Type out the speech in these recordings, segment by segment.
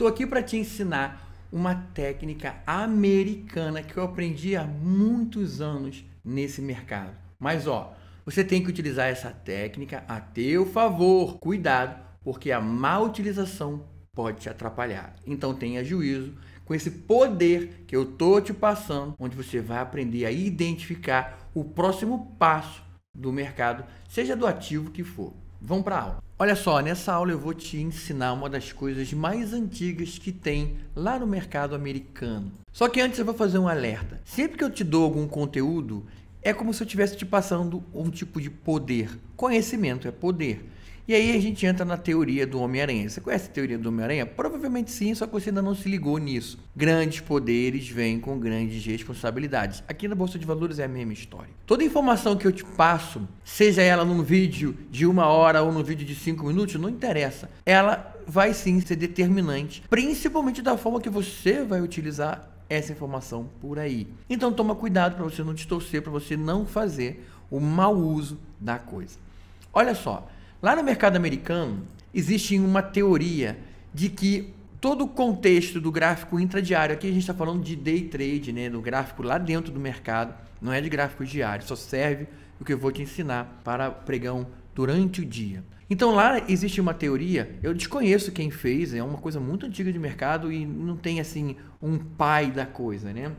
Tô aqui para te ensinar uma técnica americana que eu aprendi há muitos anos nesse mercado. Mas ó, você tem que utilizar essa técnica a teu favor. Cuidado, porque a má utilização pode te atrapalhar. Então tenha juízo com esse poder que eu tô te passando, onde você vai aprender a identificar o próximo passo do mercado, seja do ativo que for. Vamos para a aula. Olha só, nessa aula eu vou te ensinar uma das coisas mais antigas que tem lá no mercado americano. Só que antes eu vou fazer um alerta. Sempre que eu te dou algum conteúdo, é como se eu estivesse te passando um tipo de poder. Conhecimento é poder. E aí a gente entra na teoria do Homem-Aranha. Você conhece a teoria do Homem-Aranha? Provavelmente sim, só que você ainda não se ligou nisso. Grandes poderes vêm com grandes responsabilidades. Aqui na Bolsa de Valores é a mesma história. Toda informação que eu te passo, seja ela num vídeo de uma hora ou num vídeo de cinco minutos, não interessa. Ela vai sim ser determinante, principalmente da forma que você vai utilizar essa informação por aí. Então toma cuidado para você não distorcer, para você não fazer o mau uso da coisa. Olha só, Lá no mercado americano, existe uma teoria de que todo o contexto do gráfico intradiário, aqui a gente está falando de day trade, né, do gráfico lá dentro do mercado, não é de gráfico diário, só serve o que eu vou te ensinar para pregão durante o dia. Então lá existe uma teoria, eu desconheço quem fez, é uma coisa muito antiga de mercado e não tem assim um pai da coisa, né?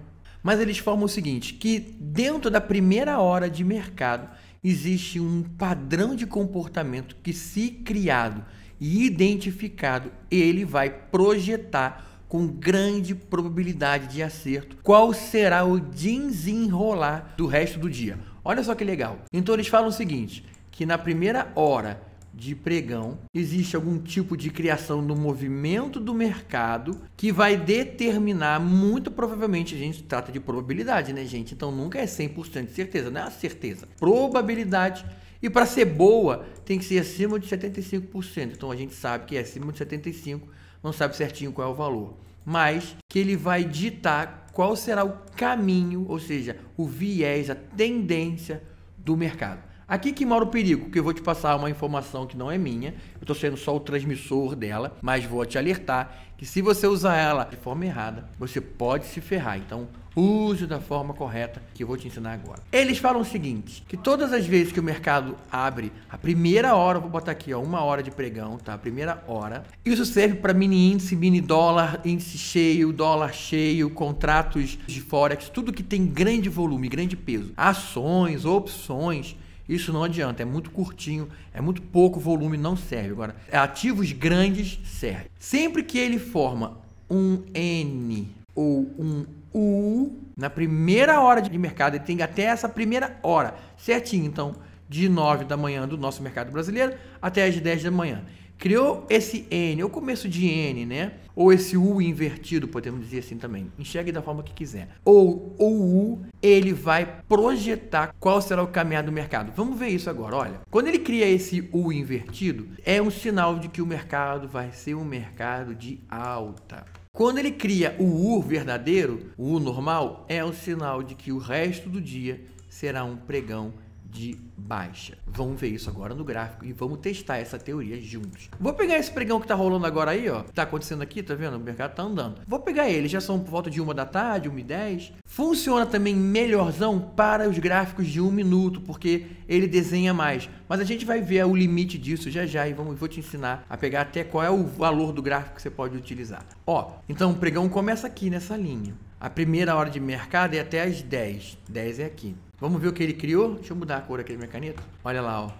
Mas eles formam o seguinte, que dentro da primeira hora de mercado existe um padrão de comportamento que, se criado e identificado, ele vai projetar com grande probabilidade de acerto qual será o desenrolar do resto do dia. Olha só que legal. Então eles falam o seguinte, que na primeira hora de pregão, existe algum tipo de criação do movimento do mercado que vai determinar, muito provavelmente, a gente trata de probabilidade, né, gente? Então nunca é 100% de certeza, não é a certeza. Probabilidade. E para ser boa, tem que ser acima de 75%. Então a gente sabe que é acima de 75%, não sabe certinho qual é o valor. Mas que ele vai ditar qual será o caminho, ou seja, o viés, a tendência do mercado. Aqui que mora o perigo, que eu vou te passar uma informação que não é minha, eu estou sendo só o transmissor dela, mas vou te alertar que se você usar ela de forma errada, você pode se ferrar. Então, use da forma correta que eu vou te ensinar agora. Eles falam o seguinte, que todas as vezes que o mercado abre, a primeira hora, vou botar aqui, ó, uma hora de pregão, tá? A primeira hora. Isso serve para mini índice, mini dólar, índice cheio, dólar cheio, contratos de forex, tudo que tem grande volume, grande peso. Ações, opções, isso não adianta, é muito curtinho, é muito pouco volume, não serve. Agora, é ativos grandes servem. Sempre que ele forma um N ou um U, na primeira hora de mercado, ele tem até essa primeira hora certinho, então, de 9 da manhã do nosso mercado brasileiro até as 10 da manhã criou esse N, ou começo de N, né? Ou esse U invertido, podemos dizer assim também. Enxergue da forma que quiser. Ou, ou o U, ele vai projetar qual será o caminhar do mercado. Vamos ver isso agora. Olha, quando ele cria esse U invertido, é um sinal de que o mercado vai ser um mercado de alta. Quando ele cria o U verdadeiro, o U normal, é um sinal de que o resto do dia será um pregão de baixa. Vamos ver isso agora no gráfico e vamos testar essa teoria juntos. Vou pegar esse pregão que tá rolando agora aí, ó. Tá acontecendo aqui, tá vendo? O mercado tá andando. Vou pegar ele, já são por volta de uma da tarde, uma e dez. Funciona também melhorzão para os gráficos de um minuto, porque ele desenha mais. Mas a gente vai ver o limite disso já já e vamos, vou te ensinar a pegar até qual é o valor do gráfico que você pode utilizar. Ó, então o pregão começa aqui nessa linha. A primeira hora de mercado é até as 10. 10 é aqui. Vamos ver o que ele criou? Deixa eu mudar a cor aqui da minha caneta. Olha lá, ó.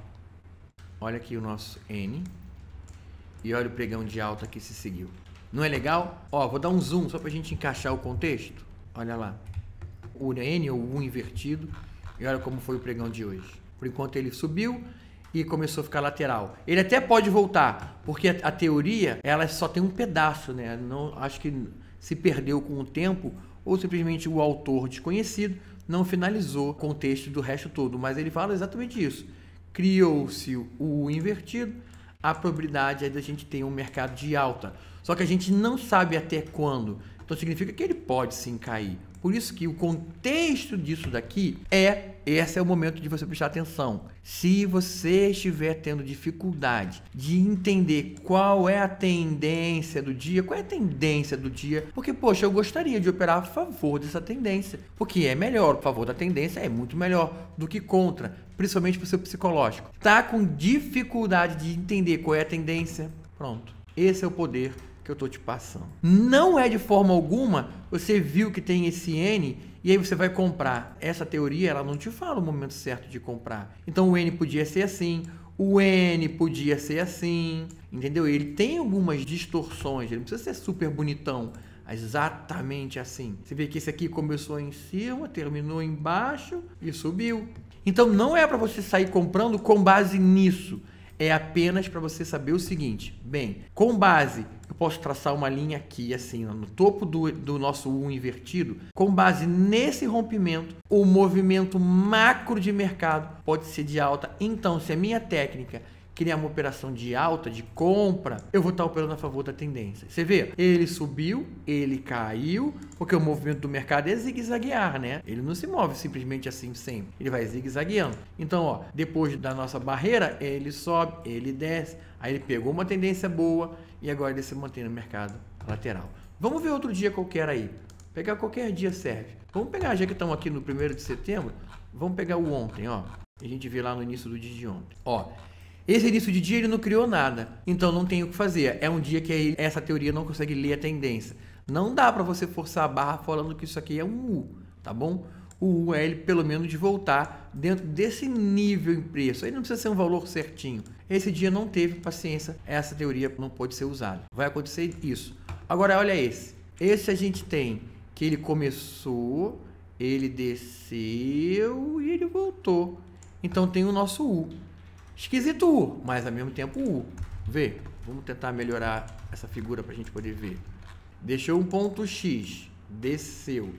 Olha aqui o nosso N. E olha o pregão de alta que se seguiu. Não é legal? Ó, vou dar um zoom só para a gente encaixar o contexto. Olha lá. O N ou o U invertido. E olha como foi o pregão de hoje. Por enquanto ele subiu e começou a ficar lateral. Ele até pode voltar, porque a, a teoria ela só tem um pedaço, né? Não, acho que se perdeu com o tempo ou simplesmente o autor desconhecido não finalizou o contexto do resto todo, mas ele fala exatamente isso. Criou-se o invertido, a probabilidade é da gente ter um mercado de alta. Só que a gente não sabe até quando. Então significa que ele pode sim cair. Por isso que o contexto disso daqui é esse é o momento de você prestar atenção. Se você estiver tendo dificuldade de entender qual é a tendência do dia, qual é a tendência do dia, porque, poxa, eu gostaria de operar a favor dessa tendência, porque é melhor, a favor da tendência é muito melhor do que contra, principalmente para o seu psicológico. Tá com dificuldade de entender qual é a tendência? Pronto. Esse é o poder que eu tô te passando. Não é de forma alguma você viu que tem esse N e aí você vai comprar. Essa teoria ela não te fala o momento certo de comprar. Então o N podia ser assim, o N podia ser assim, entendeu? Ele tem algumas distorções, ele não precisa ser super bonitão. Exatamente assim. Você vê que esse aqui começou em cima, terminou embaixo e subiu. Então não é para você sair comprando com base nisso é apenas para você saber o seguinte: bem, com base, eu posso traçar uma linha aqui, assim, no topo do, do nosso U invertido. Com base nesse rompimento, o movimento macro de mercado pode ser de alta. Então, se a minha técnica criar é uma operação de alta, de compra, eu vou estar operando a favor da tendência. Você vê, ele subiu, ele caiu, porque o movimento do mercado é zigue-zaguear, né? Ele não se move simplesmente assim sempre, ele vai zigue-zagueando. Então, ó, depois da nossa barreira, ele sobe, ele desce, aí ele pegou uma tendência boa e agora ele se mantém no mercado lateral. Vamos ver outro dia qualquer aí. Pegar qualquer dia serve. Vamos pegar, já que estamos aqui no primeiro de setembro, vamos pegar o ontem, ó. A gente vê lá no início do dia de ontem. Ó, esse início de dia ele não criou nada, então não tem o que fazer. É um dia que essa teoria não consegue ler a tendência. Não dá para você forçar a barra falando que isso aqui é um U, tá bom? O U é ele pelo menos de voltar dentro desse nível em preço. Aí não precisa ser um valor certinho. Esse dia não teve paciência, essa teoria não pode ser usada. Vai acontecer isso. Agora olha esse. Esse a gente tem que ele começou, ele desceu e ele voltou. Então tem o nosso U esquisito U, mas ao mesmo tempo U. Vê, vamos tentar melhorar essa figura para a gente poder ver. Deixou um ponto X, desceu,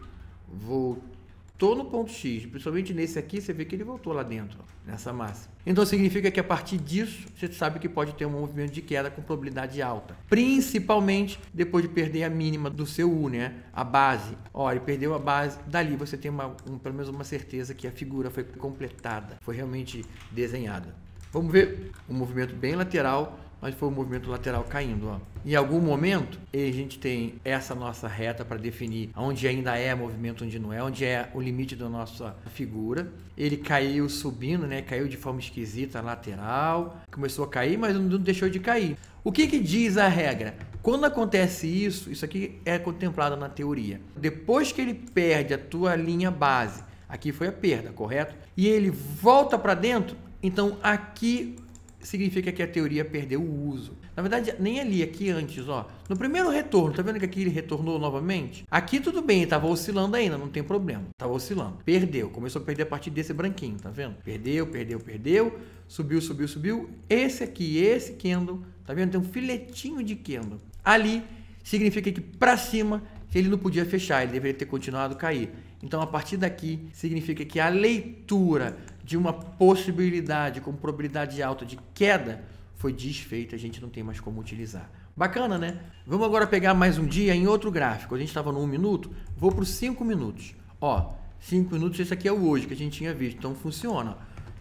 voltou no ponto X, principalmente nesse aqui, você vê que ele voltou lá dentro, nessa massa. Então significa que a partir disso, você sabe que pode ter um movimento de queda com probabilidade alta, principalmente depois de perder a mínima do seu U, né? A base. Ó, ele perdeu a base, dali você tem uma, um, pelo menos uma certeza que a figura foi completada, foi realmente desenhada. Vamos ver um movimento bem lateral, mas foi um movimento lateral caindo. Ó. Em algum momento, a gente tem essa nossa reta para definir onde ainda é movimento, onde não é, onde é o limite da nossa figura. Ele caiu subindo, né? caiu de forma esquisita, lateral, começou a cair, mas não deixou de cair. O que, que diz a regra? Quando acontece isso, isso aqui é contemplado na teoria. Depois que ele perde a tua linha base, aqui foi a perda, correto? E ele volta para dentro, então aqui significa que a teoria perdeu o uso. Na verdade, nem ali, aqui antes, ó. No primeiro retorno, tá vendo que aqui ele retornou novamente? Aqui tudo bem, estava oscilando ainda, não tem problema. Tava oscilando. Perdeu, começou a perder a partir desse branquinho, tá vendo? Perdeu, perdeu, perdeu, subiu, subiu, subiu. Esse aqui, esse candle, tá vendo? Tem um filetinho de candle. Ali significa que para cima ele não podia fechar, ele deveria ter continuado a cair. Então, a partir daqui, significa que a leitura de uma possibilidade com probabilidade alta de queda foi desfeita, a gente não tem mais como utilizar. Bacana, né? Vamos agora pegar mais um dia em outro gráfico. A gente estava no 1 minuto, vou para os 5 minutos. Ó, 5 minutos, esse aqui é o hoje que a gente tinha visto, então funciona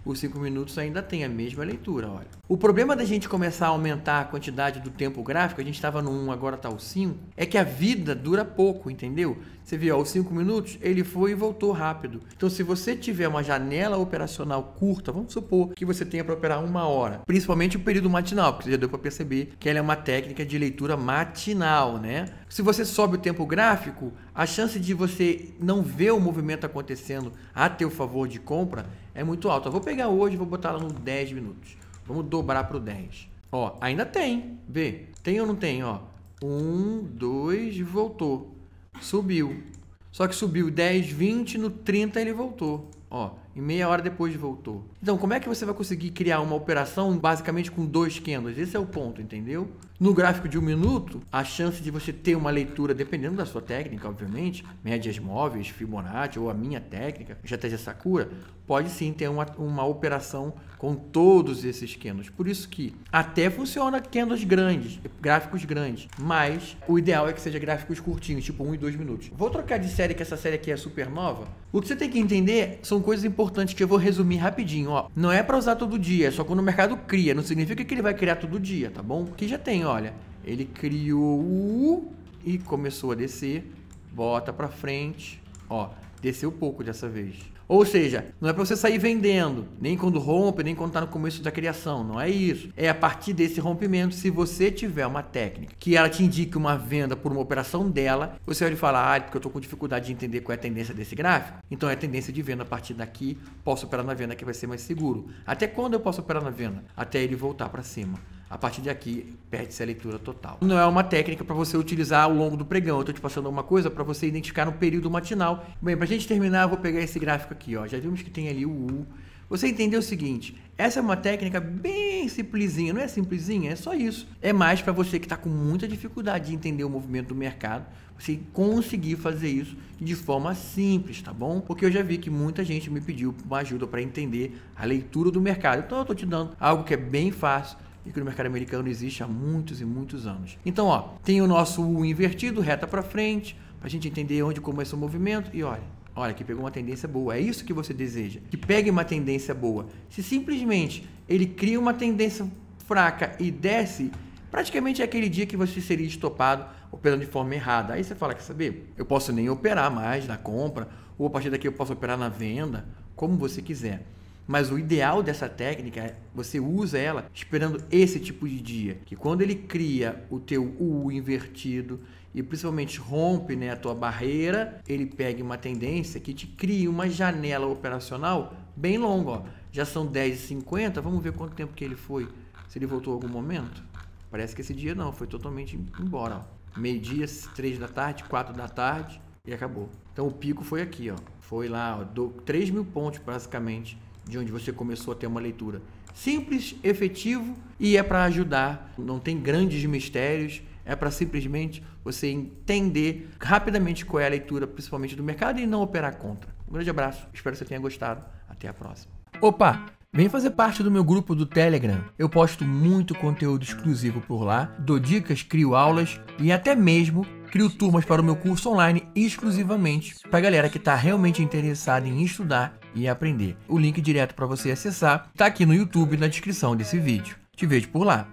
os 5 minutos ainda tem a mesma leitura, olha. O problema da gente começar a aumentar a quantidade do tempo gráfico, a gente estava no 1, agora está o 5, é que a vida dura pouco, entendeu? Você viu, Os 5 minutos, ele foi e voltou rápido. Então, se você tiver uma janela operacional curta, vamos supor que você tenha para operar uma hora, principalmente o período matinal, porque já deu para perceber que ela é uma técnica de leitura matinal, né? Se você sobe o tempo gráfico, a chance de você não ver o movimento acontecendo a teu favor de compra é muito alta. Eu vou pegar hoje, vou botar ela no 10 minutos. Vamos dobrar para o 10. Ó, ainda tem, vê. Tem ou não tem, ó? Um, dois, voltou. Subiu. Só que subiu 10, 20, no 30 ele voltou. Ó, e meia hora depois voltou. Então, como é que você vai conseguir criar uma operação basicamente com dois candles? Esse é o ponto, entendeu? No gráfico de um minuto, a chance de você ter uma leitura, dependendo da sua técnica, obviamente, médias móveis, Fibonacci ou a minha técnica, estratégia Sakura, pode sim ter uma, uma operação com todos esses candles. Por isso que até funciona candles grandes, gráficos grandes, mas o ideal é que seja gráficos curtinhos, tipo 1 um e 2 minutos. Vou trocar de série, que essa série aqui é super nova. O que você tem que entender são coisas importantes importante que eu vou resumir rapidinho, ó. Não é para usar todo dia, é só quando o mercado cria, não significa que ele vai criar todo dia, tá bom? Aqui já tem, olha, ele criou o e começou a descer, bota para frente, ó, desceu pouco dessa vez. Ou seja, não é para você sair vendendo, nem quando rompe, nem quando está no começo da criação, não é isso. É a partir desse rompimento, se você tiver uma técnica que ela te indique uma venda por uma operação dela, você vai falar, ah, porque eu estou com dificuldade de entender qual é a tendência desse gráfico, então é a tendência de venda a partir daqui, posso operar na venda que vai ser mais seguro. Até quando eu posso operar na venda? Até ele voltar para cima. A partir de aqui, perde-se a leitura total. Não é uma técnica para você utilizar ao longo do pregão. Eu estou te passando uma coisa para você identificar no período matinal. Bem, para a gente terminar, eu vou pegar esse gráfico aqui. Ó. Já vimos que tem ali o U. Você entendeu o seguinte, essa é uma técnica bem simplesinha, não é simplesinha, é só isso. É mais para você que está com muita dificuldade de entender o movimento do mercado, você conseguir fazer isso de forma simples, tá bom? Porque eu já vi que muita gente me pediu uma ajuda para entender a leitura do mercado. Então eu estou te dando algo que é bem fácil, e que no mercado americano existe há muitos e muitos anos. Então, ó, tem o nosso U invertido, reta para frente, para a gente entender onde começa o movimento e olha, Olha, que pegou uma tendência boa. É isso que você deseja. Que pegue uma tendência boa. Se simplesmente ele cria uma tendência fraca e desce, praticamente é aquele dia que você seria estopado operando de forma errada. Aí você fala, quer saber? Eu posso nem operar mais na compra, ou a partir daqui eu posso operar na venda, como você quiser. Mas o ideal dessa técnica é você usa ela esperando esse tipo de dia, que quando ele cria o teu U invertido e principalmente rompe né, a tua barreira, ele pega uma tendência que te cria uma janela operacional bem longa. Ó. Já são 10h50, vamos ver quanto tempo que ele foi, se ele voltou algum momento. Parece que esse dia não, foi totalmente embora. Meio-dia, 3 da tarde, 4 da tarde e acabou. Então o pico foi aqui, ó. Foi lá, ó, 3 mil pontos basicamente de onde você começou a ter uma leitura. Simples, efetivo e é para ajudar. Não tem grandes mistérios. É para simplesmente você entender rapidamente qual é a leitura, principalmente do mercado, e não operar contra. Um grande abraço, espero que você tenha gostado. Até a próxima. Opa! Vem fazer parte do meu grupo do Telegram. Eu posto muito conteúdo exclusivo por lá, dou dicas, crio aulas e até mesmo crio turmas para o meu curso online exclusivamente para a galera que está realmente interessada em estudar e aprender. O link direto para você acessar está aqui no YouTube na descrição desse vídeo. Te vejo por lá.